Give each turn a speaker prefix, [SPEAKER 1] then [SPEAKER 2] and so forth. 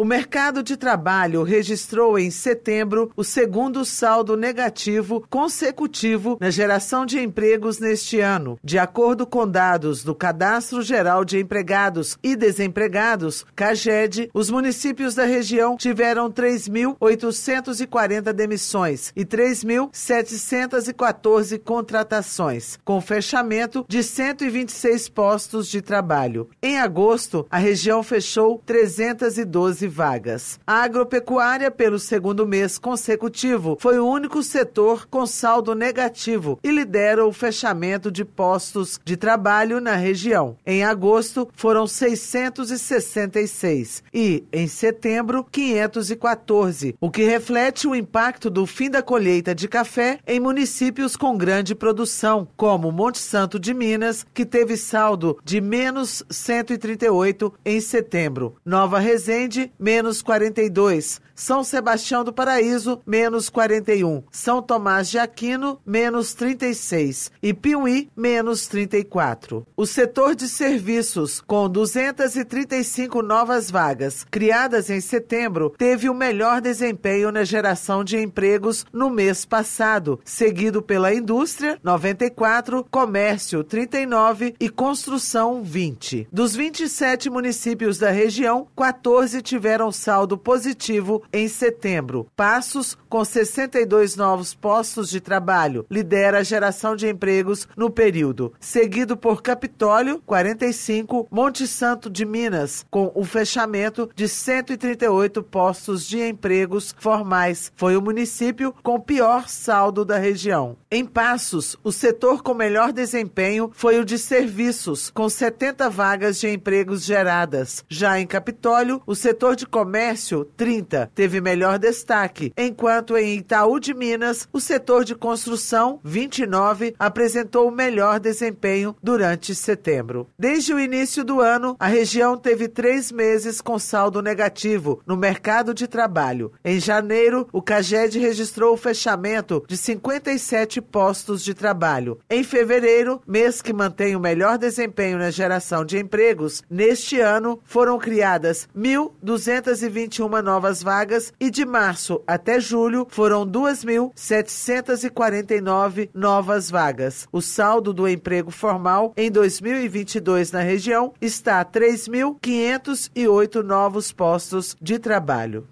[SPEAKER 1] O mercado de trabalho registrou em setembro o segundo saldo negativo consecutivo na geração de empregos neste ano. De acordo com dados do Cadastro Geral de Empregados e Desempregados, CAGED, os municípios da região tiveram 3.840 demissões e 3.714 contratações, com fechamento de 126 postos de trabalho. Em agosto, a região fechou 312 vagas. A agropecuária, pelo segundo mês consecutivo, foi o único setor com saldo negativo e lidera o fechamento de postos de trabalho na região. Em agosto, foram 666 e, em setembro, 514, o que reflete o impacto do fim da colheita de café em municípios com grande produção, como Monte Santo de Minas, que teve saldo de menos 138 em setembro, Nova Resende, menos 42. São Sebastião do Paraíso, menos 41. São Tomás de Aquino, menos 36. E Piuí, menos 34. O setor de serviços, com 235 novas vagas, criadas em setembro, teve o melhor desempenho na geração de empregos no mês passado, seguido pela indústria, 94, comércio, 39 e construção, 20. Dos 27 municípios da região, 14 tiveram tiveram saldo positivo em setembro. Passos, com 62 novos postos de trabalho, lidera a geração de empregos no período, seguido por Capitólio, 45, Monte Santo de Minas, com o fechamento de 138 postos de empregos formais. Foi o município com pior saldo da região. Em Passos, o setor com melhor desempenho foi o de serviços, com 70 vagas de empregos geradas. Já em Capitólio, o setor de comércio, 30, teve melhor destaque, enquanto em Itaú de Minas, o setor de construção, 29, apresentou o melhor desempenho durante setembro. Desde o início do ano, a região teve três meses com saldo negativo no mercado de trabalho. Em janeiro, o CAGED registrou o fechamento de 57 postos de trabalho. Em fevereiro, mês que mantém o melhor desempenho na geração de empregos, neste ano foram criadas 1.200 221 novas vagas e de março até julho foram 2.749 novas vagas. O saldo do emprego formal em 2022 na região está 3.508 novos postos de trabalho.